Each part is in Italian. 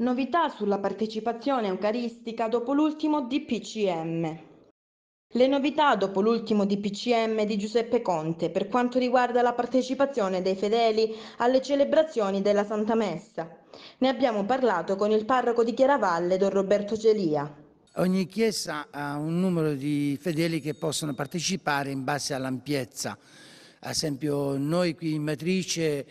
Novità sulla partecipazione eucaristica dopo l'ultimo DPCM. Le novità dopo l'ultimo DPCM di Giuseppe Conte per quanto riguarda la partecipazione dei fedeli alle celebrazioni della Santa Messa. Ne abbiamo parlato con il parroco di Chiaravalle, don Roberto Celia. Ogni chiesa ha un numero di fedeli che possono partecipare in base all'ampiezza. Ad esempio noi qui in Matrice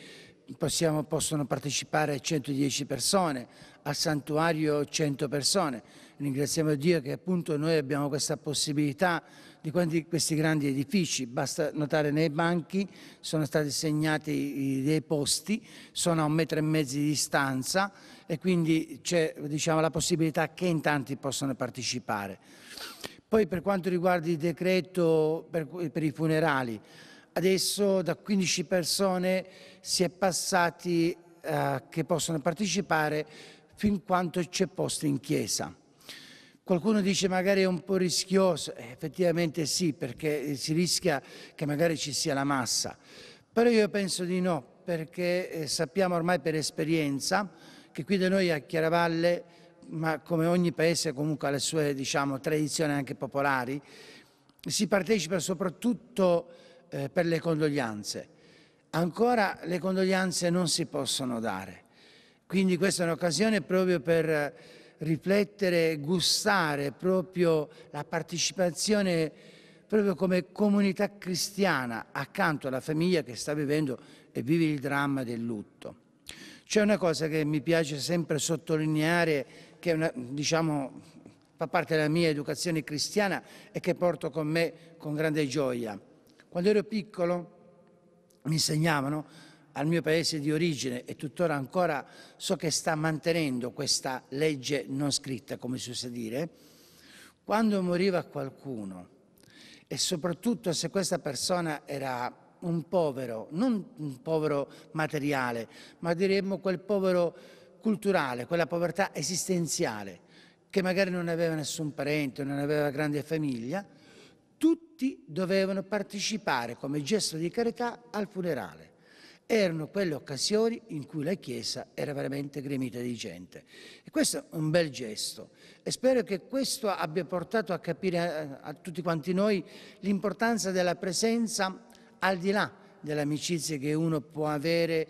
possiamo, possono partecipare 110 persone, al santuario 100 persone. Ringraziamo Dio che appunto noi abbiamo questa possibilità di questi grandi edifici. Basta notare nei banchi sono stati segnati dei posti, sono a un metro e mezzo di distanza e quindi c'è diciamo, la possibilità che in tanti possano partecipare. Poi per quanto riguarda il decreto per, per i funerali, adesso da 15 persone si è passati eh, che possono partecipare fin quanto c'è posto in chiesa. Qualcuno dice magari è un po' rischioso, eh, effettivamente sì, perché eh, si rischia che magari ci sia la massa, però io penso di no, perché eh, sappiamo ormai per esperienza che qui da noi a Chiaravalle, ma come ogni paese comunque ha le sue diciamo, tradizioni anche popolari, si partecipa soprattutto eh, per le condoglianze. Ancora le condoglianze non si possono dare, quindi questa è un'occasione proprio per riflettere, gustare proprio la partecipazione proprio come comunità cristiana accanto alla famiglia che sta vivendo e vive il dramma del lutto. C'è una cosa che mi piace sempre sottolineare, che una, diciamo, fa parte della mia educazione cristiana e che porto con me con grande gioia. Quando ero piccolo mi insegnavano al mio paese di origine e tuttora ancora so che sta mantenendo questa legge non scritta, come si usa dire, quando moriva qualcuno e soprattutto se questa persona era un povero, non un povero materiale, ma diremmo quel povero culturale, quella povertà esistenziale, che magari non aveva nessun parente, non aveva grande famiglia, tutti dovevano partecipare come gesto di carità al funerale erano quelle occasioni in cui la Chiesa era veramente gremita di gente. E questo è un bel gesto e spero che questo abbia portato a capire a, eh, a tutti quanti noi l'importanza della presenza al di là delle amicizie che uno può avere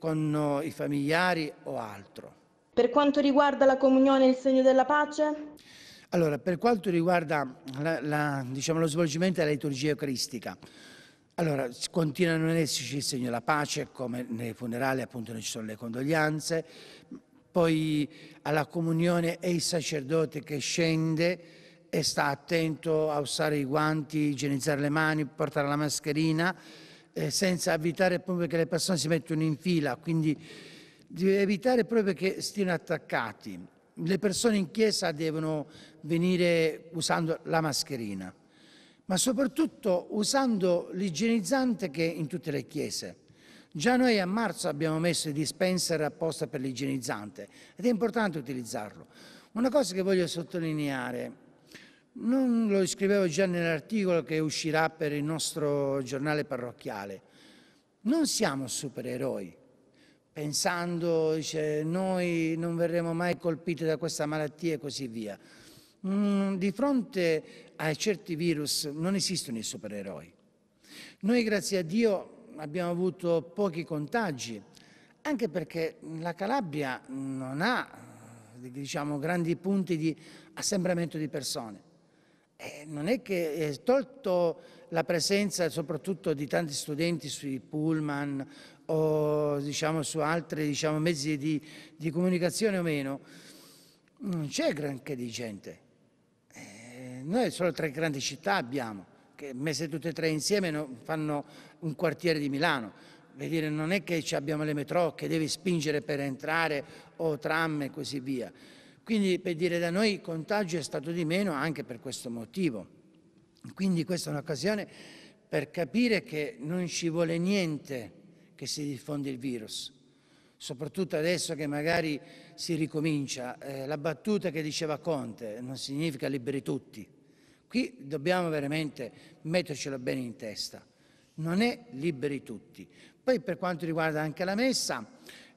con eh, i familiari o altro. Per quanto riguarda la comunione e il segno della pace? Allora, per quanto riguarda la, la, diciamo, lo svolgimento della liturgia eucaristica, allora, continuano ad esserci il segno della pace, come nei funerali appunto non ci sono le condoglianze, poi alla comunione è il sacerdote che scende e sta attento a usare i guanti, igienizzare le mani, portare la mascherina, eh, senza evitare proprio che le persone si mettano in fila, quindi evitare proprio che stiano attaccati. Le persone in chiesa devono venire usando la mascherina ma soprattutto usando l'igienizzante che è in tutte le chiese. Già noi a marzo abbiamo messo i dispenser apposta per l'igienizzante ed è importante utilizzarlo. Una cosa che voglio sottolineare, non lo scrivevo già nell'articolo che uscirà per il nostro giornale parrocchiale, non siamo supereroi, pensando dice, noi non verremo mai colpiti da questa malattia e così via mh, mm, di fronte a certi virus non esistono i supereroi. Noi grazie a Dio abbiamo avuto pochi contagi, anche perché la Calabria non ha eh, diciamo, grandi punti di assembramento di persone. Eh, non è che è eh, tolto la presenza soprattutto di tanti studenti sui pullman o diciamo, su altri diciamo, mezzi di, di comunicazione o meno, non c'è granché di gente noi solo tre grandi città abbiamo, che messe tutte e tre insieme fanno un quartiere di Milano. Vuol dire, non è che abbiamo le metro che devi spingere per entrare o tram e così via. Quindi per dire da noi il contagio è stato di meno anche per questo motivo. Quindi questa è un'occasione per capire che non ci vuole niente che si diffonde il virus, soprattutto adesso che magari si ricomincia. Eh, la battuta che diceva Conte non significa liberi tutti, Qui dobbiamo veramente mettercelo bene in testa. Non è liberi tutti. Poi per quanto riguarda anche la messa,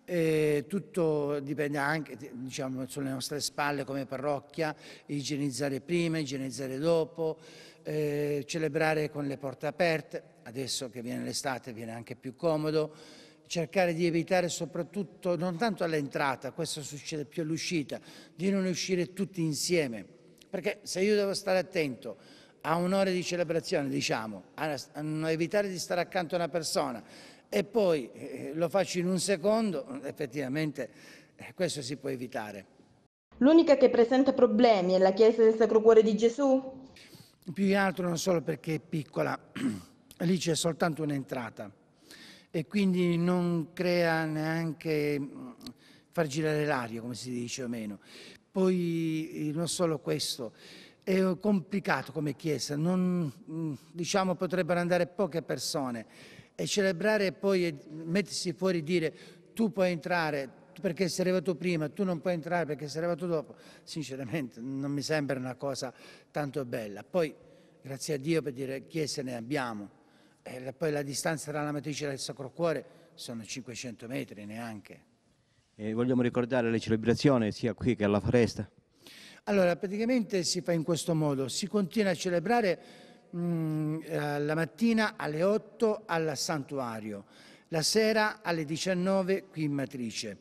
eh, tutto dipende anche, diciamo, sulle nostre spalle come parrocchia, igienizzare prima, igienizzare dopo, eh, celebrare con le porte aperte, adesso che viene l'estate viene anche più comodo, cercare di evitare soprattutto, non tanto all'entrata, questo succede più all'uscita, di non uscire tutti insieme perché se io devo stare attento a un'ora di celebrazione, diciamo, a, a evitare di stare accanto a una persona e poi eh, lo faccio in un secondo, effettivamente eh, questo si può evitare. L'unica che presenta problemi è la chiesa del Sacro Cuore di Gesù? Più che altro non solo perché è piccola, lì c'è soltanto un'entrata e quindi non crea neanche mm, far girare l'aria, come si dice o meno. Poi eh, non solo questo, è complicato come chiesa, non, mm, diciamo, potrebbero andare poche persone e celebrare e poi mettersi fuori e dire tu puoi entrare perché sei arrivato prima, tu non puoi entrare perché sei arrivato dopo, sinceramente non mi sembra una cosa tanto bella. Poi grazie a Dio per dire chiese ne abbiamo, e poi la distanza tra la matrice e il Sacro Cuore sono 500 metri neanche. Eh, vogliamo ricordare le celebrazioni sia qui che alla foresta? Allora, praticamente si fa in questo modo, si continua a celebrare mh, mm, eh, la mattina alle 8 al santuario, la sera alle 19 qui in Matrice.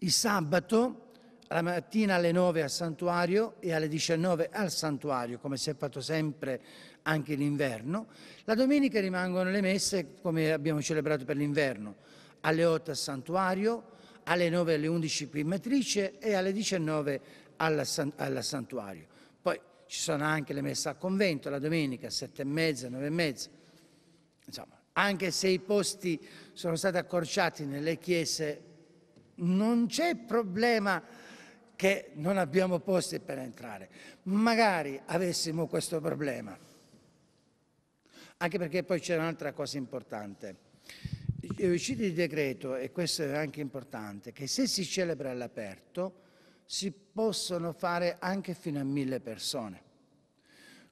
Il sabato la mattina alle 9 al santuario e alle 19 al santuario, come si è fatto sempre anche l'inverno. La domenica rimangono le messe come abbiamo celebrato per l'inverno, alle 8 al santuario, alle 9 alle 11 qui in Matrice e alle 19 al Santuario. Poi ci sono anche le messe al convento la domenica, 7 e mezza, 9 e mezza. Insomma, anche se i posti sono stati accorciati nelle chiese, non c'è problema che non abbiamo posti per entrare. Magari avessimo questo problema. Anche perché poi c'è un'altra cosa importante è uscito il decreto, e questo è anche importante, che se si celebra all'aperto si possono fare anche fino a mille persone.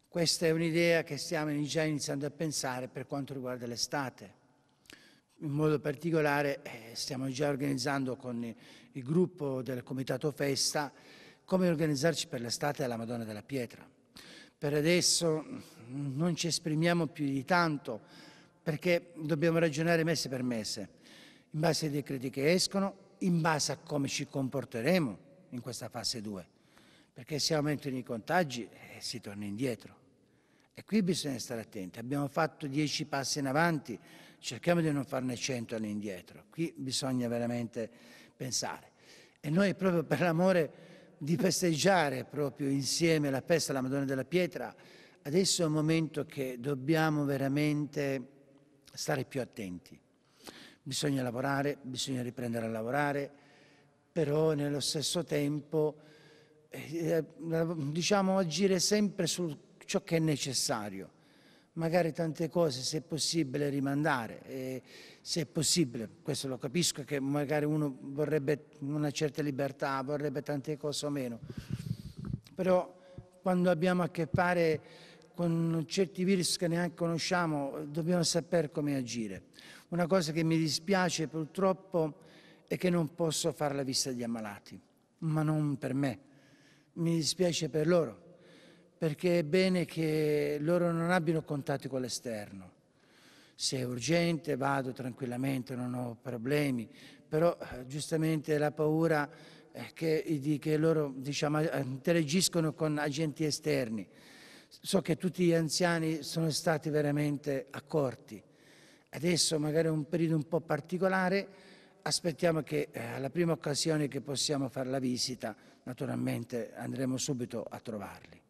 Questa è un'idea che stiamo già iniziando a pensare per quanto riguarda l'estate. In modo particolare eh, stiamo già organizzando con il gruppo del Comitato Festa come organizzarci per l'estate alla Madonna della Pietra. Per adesso non ci esprimiamo più di tanto, perché dobbiamo ragionare messe per messe, in base ai decreti che escono, in base a come ci comporteremo in questa fase 2, perché se aumentano i contagi eh, si torna indietro. E qui bisogna stare attenti. Abbiamo fatto dieci passi in avanti, cerchiamo di non farne cento all'indietro. Qui bisogna veramente pensare. E noi proprio per l'amore di festeggiare proprio insieme la festa alla Madonna della Pietra, adesso è un momento che dobbiamo veramente stare più attenti. Bisogna lavorare, bisogna riprendere a lavorare, però nello stesso tempo eh, eh, diciamo agire sempre su ciò che è necessario. Magari tante cose, se è possibile, rimandare, eh, se è possibile, questo lo capisco, che magari uno vorrebbe una certa libertà, vorrebbe tante cose o meno. Però quando abbiamo a che fare con certi virus che neanche conosciamo dobbiamo sapere come agire. Una cosa che mi dispiace purtroppo è che non posso fare la vista degli ammalati, ma non per me. Mi dispiace per loro, perché è bene che loro non abbiano contatti con l'esterno. Se è urgente vado tranquillamente, non ho problemi, però eh, giustamente la paura che, che loro diciamo, eh, interagiscono con agenti esterni. So che tutti gli anziani sono stati veramente accorti. Adesso magari è un periodo un po' particolare, aspettiamo che eh, alla prima occasione che possiamo fare la visita, naturalmente andremo subito a trovarli.